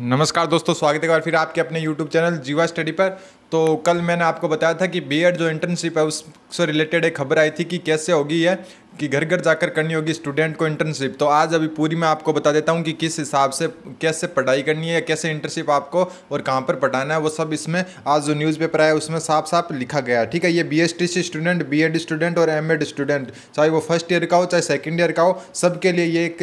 नमस्कार दोस्तों स्वागत है एक बार फिर आपके अपने YouTube चैनल जीवा स्टडी पर तो कल मैंने आपको बताया था कि बी जो इंटर्नशिप है उससे रिलेटेड एक खबर आई थी कि कैसे होगी है कि घर घर जाकर करनी होगी स्टूडेंट को इंटर्नशिप तो आज अभी पूरी मैं आपको बता देता हूँ कि किस हिसाब से कैसे पढ़ाई करनी है कैसे इंटर्नशिप आपको और कहाँ पर पढ़ाना है वो सब इसमें आज जो न्यूज़पेपर आया उसमें साफ साफ लिखा गया ठीक है ये B S T C student B Ed student और एम एड स्टूडेंट चाहे वो फर्स्ट ईयर का हो चाहे सेकेंड ईयर का हो सबके लिए ये एक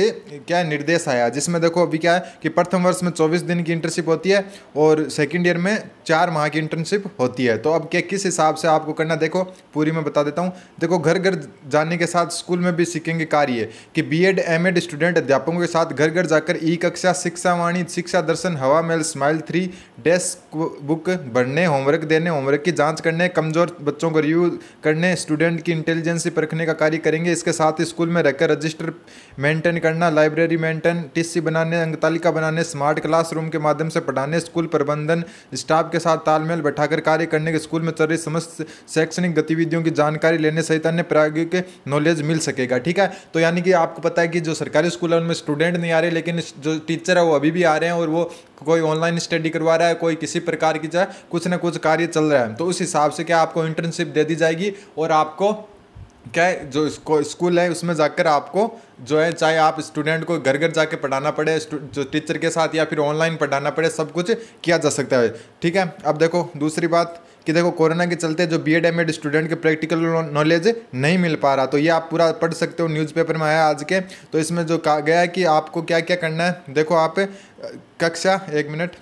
क्या निर्देश आया जिसमें देखो अभी क्या है कि प्रथम वर्ष में चौबीस दिन की इंटर्नशिप होती है और सेकेंड ईयर में चार माह की इंटर्नशिप स्कॉलरशिप होती है तो अब क्या किस हिसाब से आपको करना देखो पूरी मैं बता देता हूँ देखो घर घर जाने के साथ स्कूल में भी सीखेंगे कार्य कि एम एड स्टूडेंट अध्यापकों के साथ घर घर जाकर ई कक्षा शिक्षावाणी शिक्षा दर्शन हवा मेल स्माइल थ्री डेस्क बुक बढ़ने होमवर्क देने होमवर्क की जाँच करने कमजोर बच्चों को रिव्यू करने स्टूडेंट की इंटेलिजेंसी परखने का कार्य करेंगे इसके साथ स्कूल में रहकर रजिस्टर मेंटेन करना लाइब्रेरी मेंटेन टीसी बनाने अंगतालिका बनाने स्मार्ट क्लासरूम के माध्यम से पढ़ाने स्कूल प्रबंधन स्टाफ के साथ तालमेल बैठा उठाकर कार्य करने के स्कूल में चल रही समस्त शैक्षणिक गतिविधियों की जानकारी लेने सहित अन्य प्रायोगिक नॉलेज मिल सकेगा ठीक है तो यानी कि आपको पता है कि जो सरकारी स्कूल है उनमें स्टूडेंट नहीं आ रहे लेकिन जो टीचर है वो अभी भी आ रहे हैं और वो कोई ऑनलाइन स्टडी करवा रहा है कोई किसी प्रकार की जो है कुछ ना कुछ कार्य चल रहा है तो उस हिसाब से क्या आपको इंटर्नशिप दे दी जाएगी और आपको क्या है जो इसको स्कूल है उसमें जाकर आपको जो है चाहे आप स्टूडेंट को घर घर जाके पढ़ाना पड़े जो टीचर के साथ या फिर ऑनलाइन पढ़ाना पड़े सब कुछ किया जा सकता है ठीक है अब देखो दूसरी बात कि देखो कोरोना के चलते जो B Ed M Ed student के प्रैक्टिकल नॉलेज नहीं मिल पा रहा तो ये आप पूरा पढ़ सकते हो न्यूज़पेपर में आया आज के तो इसमें जो कहा गया है कि आपको क्या क्या करना है देखो आप कक्षा एक मिनट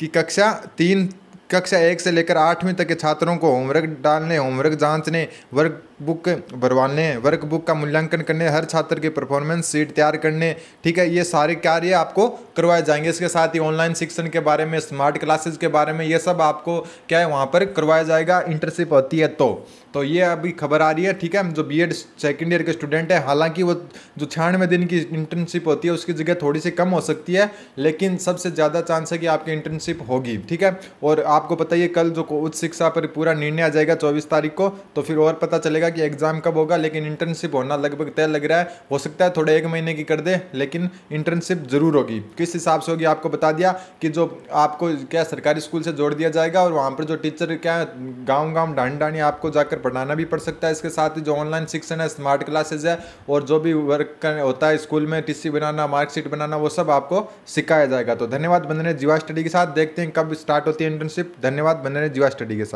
कि कक्षा तीन कक्षा एक से लेकर आठवीं तक के छात्रों को होमवर्क डालने होमवर्क जांचने वर्क बुक भरवाने वर्क बुक का मूल्यांकन करने हर छात्र की परफॉर्मेंस सीट तैयार करने ठीक है ये सारे कार्य आपको करवाए जाएंगे इसके साथ ही ऑनलाइन शिक्षण के बारे में स्मार्ट क्लासेस के बारे में ये सब आपको क्या है वहाँ पर करवाया जाएगा इंटर्नशिप होती है तो तो ये अभी खबर आ रही है ठीक है जो बी एड सेकेंड ईयर के स्टूडेंट है हालांकि वो जो छियानवे दिन की इंटर्नशिप होती है उसकी जगह थोड़ी सी कम हो सकती है लेकिन सबसे ज़्यादा चांस है कि आपकी इंटर्नशिप होगी ठीक है और आप आपको पता ही है कल जो उच्च शिक्षा पर पूरा निर्णय आ जाएगा चौबीस तारीख को तो फिर और पता चलेगा कि एग्ज़ाम कब होगा लेकिन इंटर्नशिप होना लगभग तय लग रहा है हो सकता है थोड़े एक महीने की कर दे लेकिन इंटर्नशिप ज़रूर होगी किस हिसाब से होगी आपको बता दिया कि जो आपको क्या सरकारी स्कूल से जोड़ दिया जाएगा और वहाँ पर जो टीचर क्या गाँव गाँव डांड डांडी आपको जाकर पढ़ाना भी पड़ सकता है इसके साथ ही जो ऑनलाइन शिक्षण है स्मार्ट क्लासेज है और जो भी वर्क होता है स्कूल में टी बनाना मार्कशीट बनाना वो सब आपको सिखाया जाएगा तो धन्यवाद बंदने जीवा स्टडी के साथ देखते हैं कब स्टार्ट होती है इंटर्नशिप धन्यवाद बने रहे जीवा स्टडी के साथ